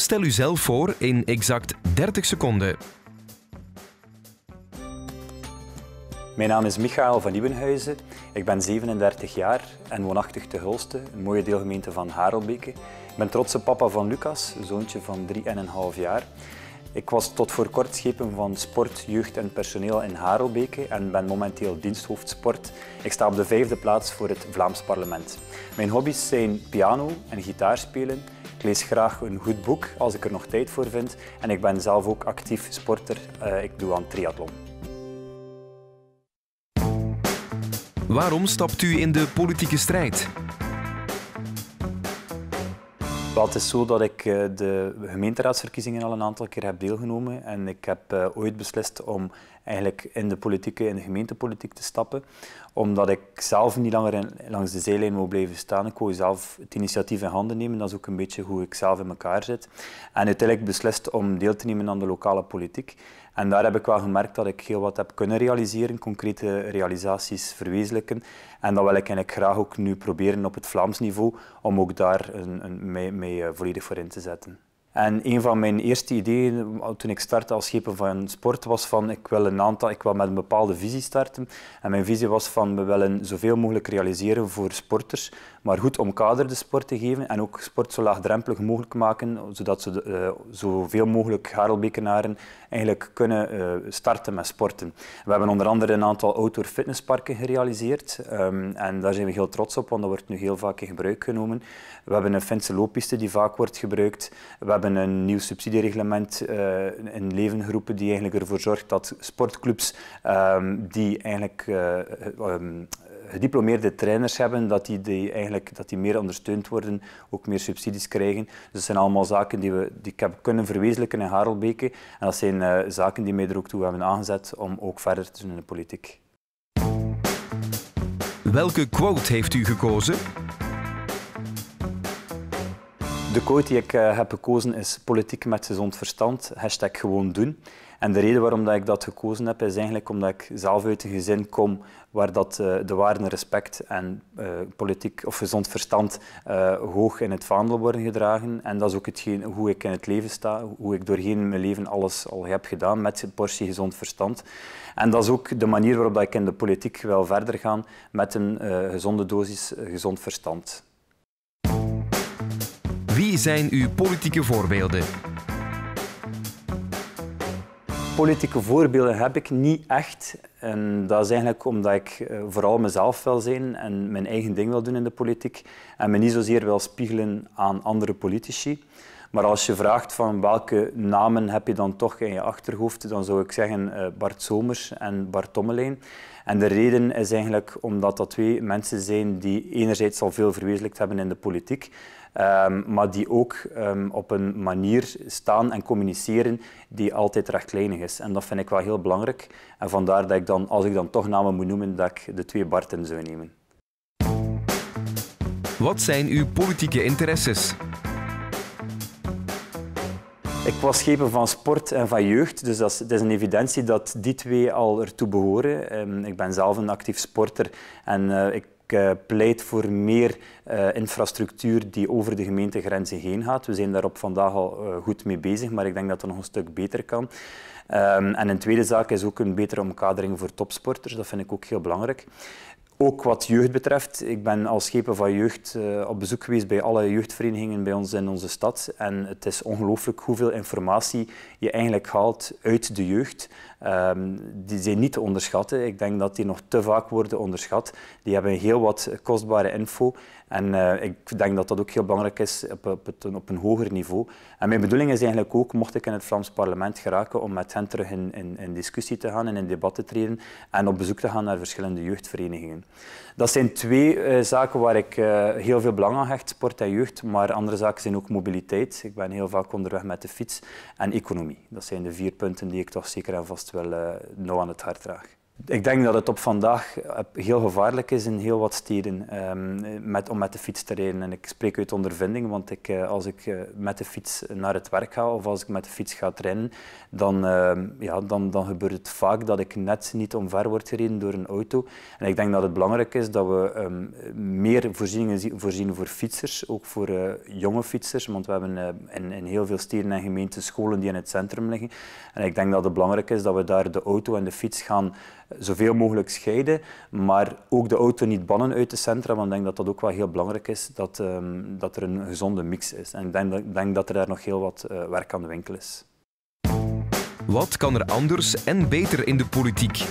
Stel u zelf voor in exact 30 seconden. Mijn naam is Michael van Nieuwenhuizen. Ik ben 37 jaar en woonachtig te Hulste, een mooie deelgemeente van Harelbeke. Ik ben trotse papa van Lucas, zoontje van 3,5 jaar. Ik was tot voor kort schepen van sport, jeugd en personeel in Harelbeke en ben momenteel diensthoofd sport. Ik sta op de vijfde plaats voor het Vlaams parlement. Mijn hobby's zijn piano en gitaarspelen ik lees graag een goed boek als ik er nog tijd voor vind. En ik ben zelf ook actief sporter. Eh, ik doe aan triathlon. Waarom stapt u in de politieke strijd? het is zo dat ik eh, de gemeenteraadsverkiezingen al een aantal keer heb deelgenomen en ik heb eh, ooit beslist om eigenlijk in de politieke, in de gemeentepolitiek te stappen. Omdat ik zelf niet langer langs de zijlijn wil blijven staan. Ik wil zelf het initiatief in handen nemen. Dat is ook een beetje hoe ik zelf in elkaar zit. En uiteindelijk beslist om deel te nemen aan de lokale politiek. En daar heb ik wel gemerkt dat ik heel wat heb kunnen realiseren, concrete realisaties verwezenlijken. En dat wil ik eigenlijk graag ook nu proberen op het Vlaams niveau, om ook daar een, een, mij eh, volledig voor in te zetten. En een van mijn eerste ideeën eh, toen ik startte als schepen van sport was van ik wil, een aantal, ik wil met een bepaalde visie starten. En mijn visie was van we willen zoveel mogelijk realiseren voor sporters, maar goed omkaderde sport te geven en ook sport zo laagdrempelig mogelijk maken, zodat ze eh, zoveel mogelijk Harelbekenaren eigenlijk kunnen eh, starten met sporten. We hebben onder andere een aantal outdoor fitnessparken gerealiseerd ehm, en daar zijn we heel trots op, want dat wordt nu heel vaak in gebruik genomen. We hebben een Finse looppiste die vaak wordt gebruikt hebben een nieuw subsidiereglement eh, in leven geroepen die eigenlijk ervoor zorgt dat sportclubs ehm, die eigenlijk eh, ehm, gediplomeerde trainers hebben, dat die, die, eigenlijk, dat die meer ondersteund worden, ook meer subsidies krijgen. Dus dat zijn allemaal zaken die, we, die ik heb kunnen verwezenlijken in Harelbeke. En dat zijn eh, zaken die mij er ook toe hebben aangezet om ook verder te doen in de politiek. Welke quote heeft u gekozen? De code die ik eh, heb gekozen is politiek met gezond verstand, hashtag gewoon doen. En de reden waarom dat ik dat gekozen heb, is eigenlijk omdat ik zelf uit een gezin kom waar dat, eh, de waarden respect en eh, politiek of gezond verstand hoog in het vaandel worden gedragen. En dat is ook hetgeen, hoe ik in het leven sta, hoe ik doorheen mijn leven alles al heb gedaan met een portie gezond verstand. En dat is ook de manier waarop dat ik in de politiek wil verder gaan met een gezonde dosis gezond verstand. Wie zijn uw politieke voorbeelden? Politieke voorbeelden heb ik niet echt. En dat is eigenlijk omdat ik eh, vooral mezelf wil zijn en mijn eigen ding wil doen in de politiek. En me niet zozeer wil spiegelen aan andere politici. Maar als je vraagt van welke namen heb je dan toch in je achterhoofd, dan zou ik zeggen eh, Bart Somers en Bart Tommelijn. En de reden is eigenlijk omdat dat twee mensen zijn die enerzijds al veel verwezenlijkt hebben in de politiek Ehm, maar die ook ehm, op een manier staan en communiceren die altijd rechtlijnig is. En dat vind ik wel heel belangrijk. En vandaar dat ik dan, als ik dan toch namen moet noemen, dat ik de twee Barten zou nemen. Wat zijn uw politieke interesses? Ik was schepen van sport en van jeugd, dus dat is, het is een evidentie dat die twee al ertoe behoren. Ehm, ik ben zelf een actief sporter en eh, ik ik eh, pleit voor meer eh, infrastructuur die over de gemeentegrenzen heen gaat. We zijn daar op vandaag al eh, goed mee bezig, maar ik denk dat dat nog een stuk beter kan. Ehm, en een tweede zaak is ook een betere omkadering voor topsporters. Dat vind ik ook heel belangrijk. Ook wat jeugd betreft. Ik ben als schepen van jeugd eh, op bezoek geweest bij alle jeugdverenigingen bij ons in onze stad. En het is ongelooflijk hoeveel informatie je eigenlijk haalt uit de jeugd. Ehm, die zijn niet te onderschatten. Ik denk dat die nog te vaak worden onderschat. Die hebben heel wat kostbare info. En eh, ik denk dat dat ook heel belangrijk is op, op, op, een hoger niveau. En mijn bedoeling is eigenlijk ook, mocht ik in het Vlaams parlement geraken, om met hen terug in, in, in discussie te gaan en in debat te treden en op bezoek te gaan naar verschillende jeugdverenigingen. Dat zijn twee eh, zaken waar ik eh, heel veel belang aan hecht, sport en jeugd. Maar andere zaken zijn ook mobiliteit. Ik ben heel vaak onderweg met de fiets en economie. Dat zijn de vier punten die ik toch zeker en vast wel nauw aan het hart draag. Ik denk dat het op vandaag eh, heel gevaarlijk is in heel wat steden ehm, met, om met de fiets te rijden. En ik spreek uit ondervinding, want ik, eh, als ik eh, met de fiets naar het werk ga of als ik met de fiets ga trainen, dan, ehm, ja, dan, dan gebeurt het vaak dat ik net niet omver word gereden door een auto. En ik denk dat het belangrijk is dat we ehm, meer voorzieningen voorzien voor fietsers, ook voor jonge fietsers. Want we hebben in heel veel steden en gemeenten scholen die in het centrum liggen. En ik denk dat het belangrijk is dat we daar de auto en de fiets gaan zoveel mogelijk scheiden, maar ook de auto niet bannen uit de centra, want ik denk dat dat ook wel heel belangrijk is, dat, ehm, dat er een gezonde mix is. En ik denk, dat, dat er daar nog heel wat eh, werk aan de winkel is. Wat kan er anders en beter in de politiek?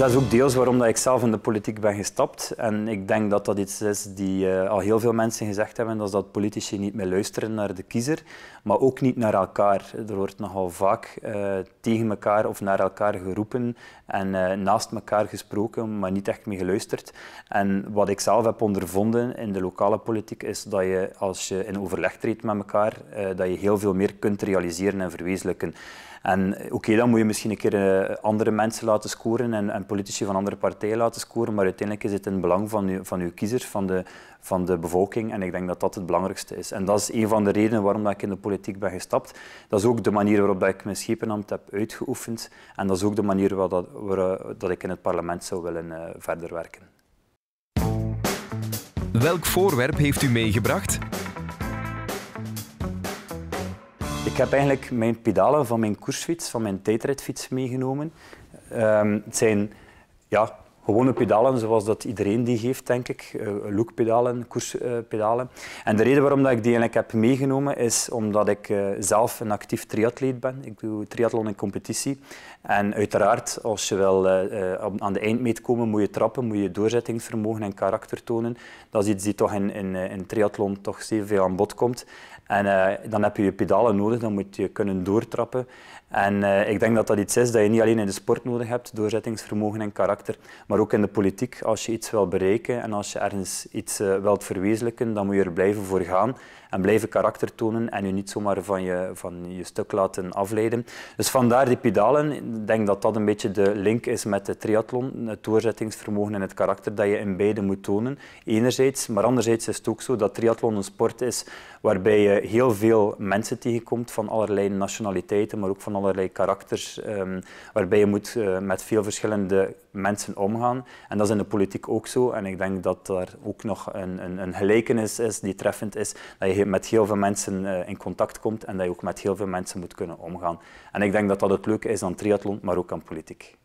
Dat is ook deels waarom dat ik zelf in de politiek ben gestapt. En ik denk dat dat iets is die eh, al heel veel mensen gezegd hebben. Dat is dat politici niet meer luisteren naar de kiezer, maar ook niet naar elkaar. Er wordt nogal vaak eh, tegen elkaar of naar elkaar geroepen en eh, naast elkaar gesproken, maar niet echt mee geluisterd. En wat ik zelf heb ondervonden in de lokale politiek is dat je als je in overleg treedt met elkaar, dat je heel veel meer kunt realiseren en verwezenlijken. En eh, oké, dan moet je misschien een keer eh, andere mensen laten scoren en, en, politici van andere partijen laten scoren, maar uiteindelijk is het in het belang van, van uw kiezers, van de, van de bevolking. En ik denk dat dat het belangrijkste is. En dat is een van de redenen waarom ik in de politiek ben gestapt. Dat is ook de manier waarop ik mijn schepenambt heb uitgeoefend. En dat is ook de manier waarop dat, waar, eh, dat ik in het parlement zou willen verder werken. Welk voorwerp heeft u meegebracht? Ik heb eigenlijk mijn pedalen van mijn koersfiets, van mijn tijdritfiets meegenomen. Ehm, het zijn ja, gewone pedalen, zoals dat iedereen die geeft, denk ik. Uh, lookpedalen, koerspedalen. En de reden waarom dat ik die eigenlijk heb meegenomen is omdat ik eh, zelf een actief triatleet ben. Ik doe triathlon in competitie. En uiteraard, als je wil eh, aan de eindmeet komen, moet je trappen, moet je doorzettingsvermogen en karakter tonen. Dat is iets die toch in, in, in triathlon toch zeer veel aan bod komt. En dan heb je je pedalen nodig, dan moet je kunnen doortrappen. En eh, ik denk dat dat iets is dat je niet alleen in de sport nodig hebt, doorzettingsvermogen en karakter, maar ook in de politiek. Als je iets wil bereiken en als je ergens iets eh, wilt verwezenlijken, dan moet je er blijven voor gaan en blijven karakter tonen en je niet zomaar van je, van je stuk laten afleiden. Dus vandaar die pedalen. Ik denk dat dat een beetje de link is met de triathlon. Het doorzettingsvermogen en het karakter dat je in beide moet tonen. Enerzijds, maar anderzijds is het ook zo dat triathlon een sport is waarbij je heel veel mensen tegenkomt van allerlei nationaliteiten, maar ook van allerlei karakters, ehm, waarbij je moet eh, met veel verschillende mensen omgaan. En dat is in de politiek ook zo. En ik denk dat daar ook nog een, een, een gelijkenis is die treffend is, dat je met heel veel mensen eh, in contact komt en dat je ook met heel veel mensen moet kunnen omgaan. En ik denk dat dat het leuke is aan triathlon, maar ook aan politiek.